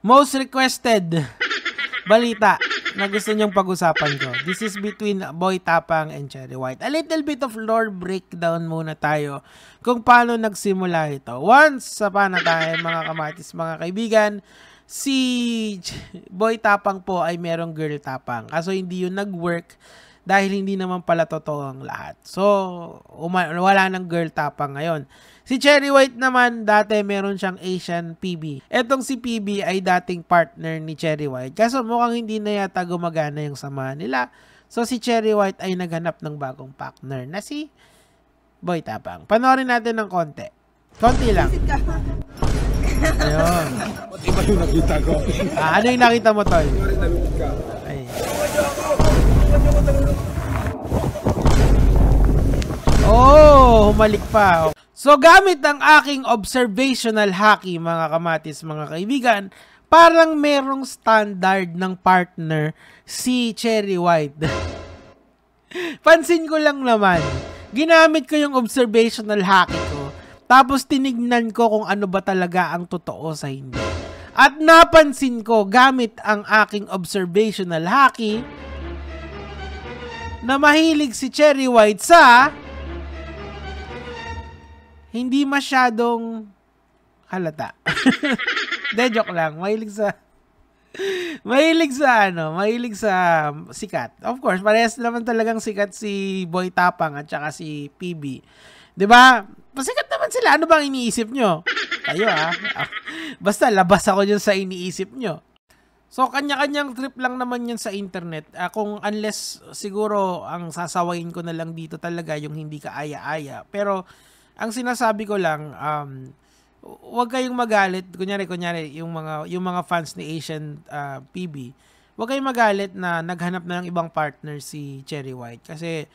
most requested balita na gusto niyong pag-usapan ko. This is between Boy Tapang and Cherry White. A little bit of lore breakdown muna tayo kung paano nagsimula ito. Once sa panatay, mga kamatis, mga kaibigan, si Boy Tapang po ay merong girl tapang. Kaso hindi yun nag-work dahil hindi naman pala totoo ang lahat. So, uma- wala ng girl tapang ngayon. Si Cherry White naman, dati meron siyang Asian PB. Etong si PB ay dating partner ni Cherry White. Kaso mukhang hindi na yata gumagana yung sama nila. So, si Cherry White ay naghanap ng bagong partner na si Boy Tapang. Panorin natin ng konti. Konti lang. Ayun. Iba yung nakita ko. ah, ano yung nakita mo, Tol? umalik pa. So gamit ang aking observational hacking mga kamatis, mga kaibigan, parang merong standard ng partner si Cherry White. Pansin ko lang naman, ginamit ko yung observational hacking ko, tapos tinignan ko kung ano ba talaga ang totoo sa hindi. At napansin ko gamit ang aking observational hacking na mahilig si Cherry White sa hindi masyadong halata. De, joke lang. Mahilig sa mahilig sa ano, mahilig sa sikat. Of course, parehas naman talagang sikat si Boy Tapang at saka si PB. 'Di ba? Pasikat naman sila. Ano bang iniisip nyo? Kayo ah. Basta labas ako dyan sa iniisip nyo. So, kanya-kanyang trip lang naman yan sa internet. Uh, kung unless siguro ang sasawayin ko na lang dito talaga yung hindi ka aya-aya. Pero ang sinasabi ko lang, um, wag kayong magalit. Kunyari, kunyari, yung mga, yung mga fans ni Asian uh, ah, PB, wag kayong magalit na naghanap na ng ibang partner si Cherry White. Kasi,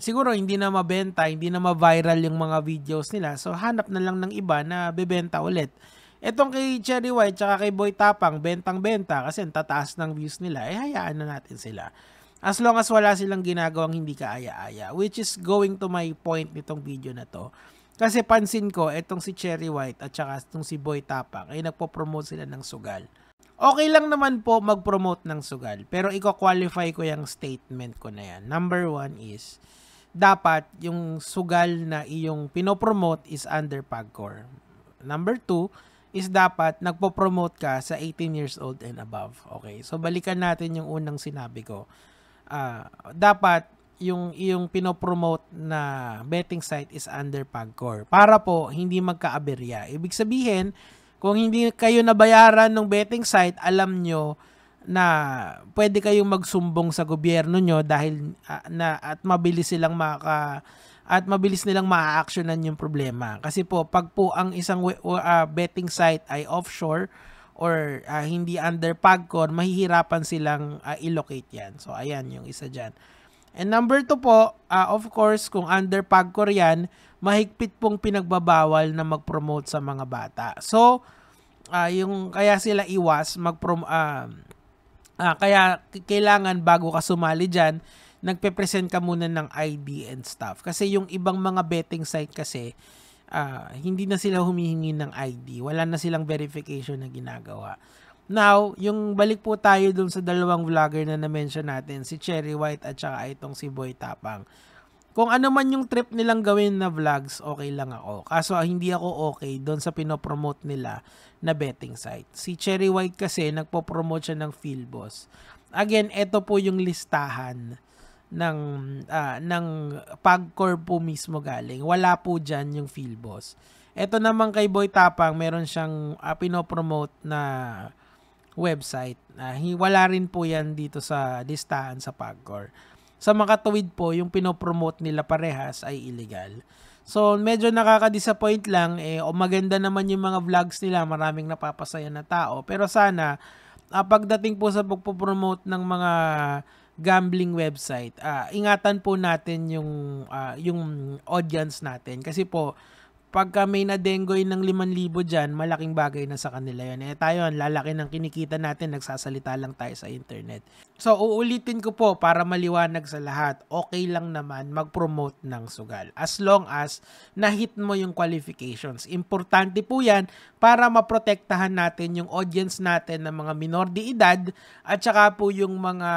siguro hindi na mabenta, hindi na ma-viral yung mga videos nila. So, hanap na lang ng iba na bebenta ulit. Etong kay Cherry White tsaka kay Boy Tapang, bentang-benta kasi ang tataas ng views nila, eh hayaan na natin sila. As long as wala silang ginagawang hindi kaaya-aya. Which is going to my point nitong video na to. Kasi pansin ko, etong si Cherry White at saka itong si Boy Tapak ay nagpo-promote sila ng sugal. Okay lang naman po mag-promote ng sugal. Pero i-qualify ko yung statement ko na yan. Number one is, dapat yung sugal na iyong pinopromote is under PAGCOR. Number two is dapat nagpo-promote ka sa 18 years old and above. Okay, so balikan natin yung unang sinabi ko uh, dapat yung yung pinopromote na betting site is under PagCor para po hindi magkaaberya. Ibig sabihin, kung hindi kayo nabayaran ng betting site, alam nyo na pwede kayong magsumbong sa gobyerno nyo dahil uh, na at mabilis silang maka at mabilis nilang ma actionan yung problema. Kasi po pag po ang isang uh, betting site ay offshore, or uh, hindi under PAGCOR, mahihirapan silang uh, i-locate yan. So, ayan yung isa dyan. And number 2 po, uh, of course, kung under PAGCOR yan, mahigpit pong pinagbabawal na mag-promote sa mga bata. So, uh, yung kaya sila iwas, mag uh, uh, kaya kailangan bago ka sumali dyan, nagpe-present ka muna ng ID and stuff. Kasi yung ibang mga betting site kasi, uh, hindi na sila humihingi ng ID. Wala na silang verification na ginagawa. Now, yung balik po tayo dun sa dalawang vlogger na na-mention natin, si Cherry White at saka itong si Boy Tapang. Kung ano man yung trip nilang gawin na vlogs, okay lang ako. Kaso ah, hindi ako okay doon sa pinopromote nila na betting site. Si Cherry White kasi nagpo-promote siya ng Philboss. Again, ito po yung listahan ng uh, ng pagcore po mismo galing. Wala po diyan yung feel boss. Ito naman kay Boy Tapang, meron siyang uh, pinopromote na website. Uh, wala rin po yan dito sa listahan sa pagcore. Sa makatuwid po, yung pinopromote nila parehas ay illegal. So, medyo nakaka-disappoint lang. Eh, o maganda naman yung mga vlogs nila. Maraming napapasaya na tao. Pero sana, uh, pagdating po sa pagpo-promote ng mga gambling website. Uh, ingatan po natin yung uh, yung audience natin kasi po pagka may na-dengoy ng 5,000 dyan, malaking bagay na sa kanila yun. Eh tayo, ang lalaki ng kinikita natin, nagsasalita lang tayo sa internet. So, uulitin ko po para maliwanag sa lahat, okay lang naman mag-promote ng sugal. As long as na-hit mo yung qualifications. Importante po yan para maprotektahan natin yung audience natin ng mga minor de edad at saka po yung mga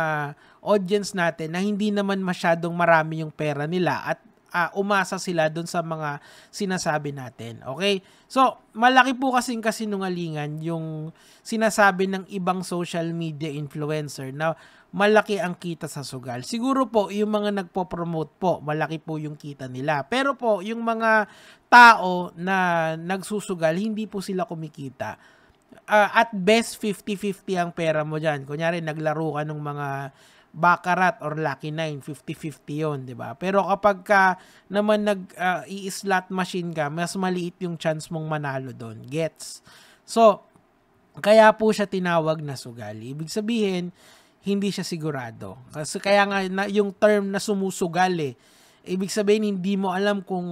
audience natin na hindi naman masyadong marami yung pera nila at uh, umasa sila doon sa mga sinasabi natin. Okay? So, malaki po kasing kasinungalingan yung sinasabi ng ibang social media influencer na malaki ang kita sa sugal. Siguro po, yung mga nagpo-promote po, malaki po yung kita nila. Pero po, yung mga tao na nagsusugal, hindi po sila kumikita uh, at best 50-50 ang pera mo dyan. Kunyari, naglaro ka ng mga baccarat or lucky 9 50-50 yon di ba pero kapag ka naman nag uh, i-slot machine ka mas maliit yung chance mong manalo doon gets so kaya po siya tinawag na sugal ibig sabihin hindi siya sigurado kasi kaya nga na, yung term na sumusugal eh, ibig sabihin hindi mo alam kung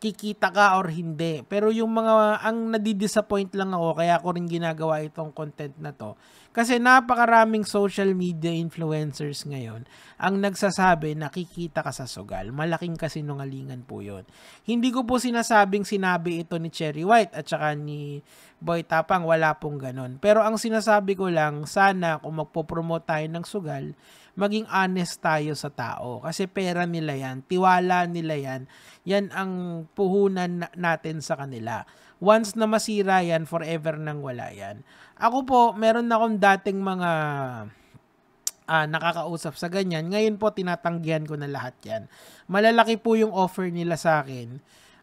kikita ka or hindi. Pero yung mga, ang nadidisappoint lang ako, kaya ako rin ginagawa itong content na to. Kasi napakaraming social media influencers ngayon ang nagsasabi na kikita ka sa sugal. Malaking kasinungalingan po yon Hindi ko po sinasabing sinabi ito ni Cherry White at saka ni Boy Tapang, wala pong ganun. Pero ang sinasabi ko lang, sana kung magpo-promote tayo ng sugal, maging honest tayo sa tao. Kasi pera nila yan, tiwala nila yan, yan ang puhunan natin sa kanila. Once na masira yan, forever nang wala yan. Ako po, meron na akong dating mga uh, nakakausap sa ganyan. Ngayon po, tinatanggihan ko na lahat yan. Malalaki po yung offer nila sa akin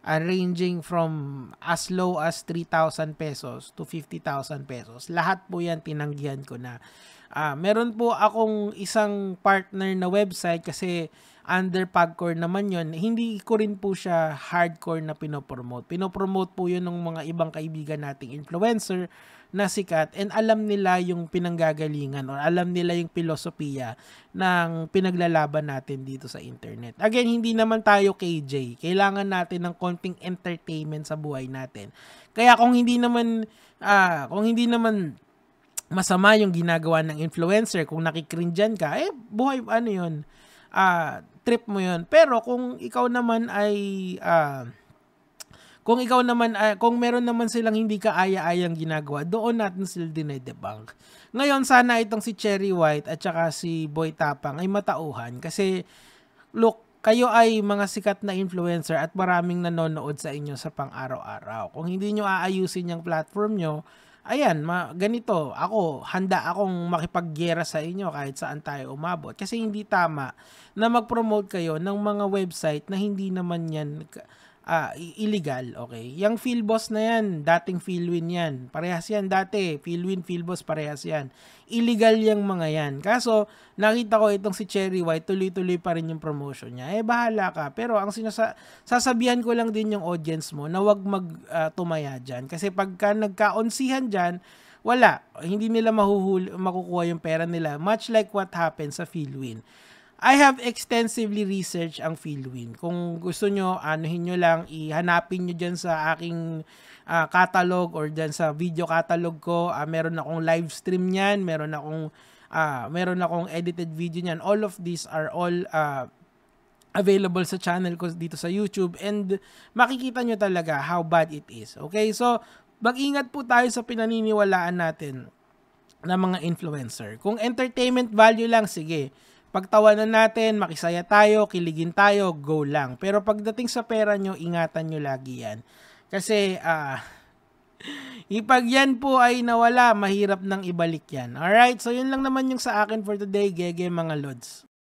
uh, ranging from as low as 3,000 pesos to 50,000 pesos. Lahat po yan tinanggihan ko na. Uh, meron po akong isang partner na website kasi under Pagcore naman yon hindi ko rin po siya hardcore na pinopromote. Pinopromote po yun ng mga ibang kaibigan nating influencer na sikat and alam nila yung pinanggagalingan or alam nila yung filosofiya ng pinaglalaban natin dito sa internet. Again, hindi naman tayo KJ. Kailangan natin ng konting entertainment sa buhay natin. Kaya kung hindi naman ah, kung hindi naman masama yung ginagawa ng influencer, kung nakikrinjan ka, eh buhay ano 'yun. Ah, trip mo 'yun. Pero kung ikaw naman ay ah, kung ikaw naman, uh, kung meron naman silang hindi ka kaaya-ayang ginagawa, doon natin sila dinedebunk. Ngayon, sana itong si Cherry White at saka si Boy Tapang ay matauhan kasi, look, kayo ay mga sikat na influencer at maraming nanonood sa inyo sa pang-araw-araw. Kung hindi nyo aayusin yung platform nyo, ayan, ma- ganito, ako, handa akong makipaggera sa inyo kahit saan tayo umabot. Kasi hindi tama na mag-promote kayo ng mga website na hindi naman yan uh, illegal, okay? Yung Philbos na yan, dating Philwin yan. Parehas yan dati. Philwin, Philbos, parehas yan. Illegal yung mga yan. Kaso, nakita ko itong si Cherry White, tuloy-tuloy pa rin yung promotion niya. Eh, bahala ka. Pero ang sinasa sasabihan ko lang din yung audience mo na wag magtumaya ah, tumaya uh, dyan. Kasi pagka nagkaonsihan dyan, wala. Hindi nila mahuhul makukuha yung pera nila. Much like what happened sa Philwin. I have extensively research ang Philwin. Kung gusto nyo, anuhin nyo lang, ihanapin nyo dyan sa aking uh, catalog or dyan sa video catalog ko. Uh, meron akong live stream niyan, meron akong, uh, meron akong edited video niyan. All of these are all uh, available sa channel ko dito sa YouTube and makikita nyo talaga how bad it is. Okay, so mag-ingat po tayo sa pinaniniwalaan natin ng mga influencer. Kung entertainment value lang, sige pagtawanan natin, makisaya tayo, kiligin tayo, go lang. Pero pagdating sa pera nyo, ingatan nyo lagi yan. Kasi, ah, uh, Ipag yan po ay nawala, mahirap nang ibalik yan. Alright, so yun lang naman yung sa akin for today, gege mga lods.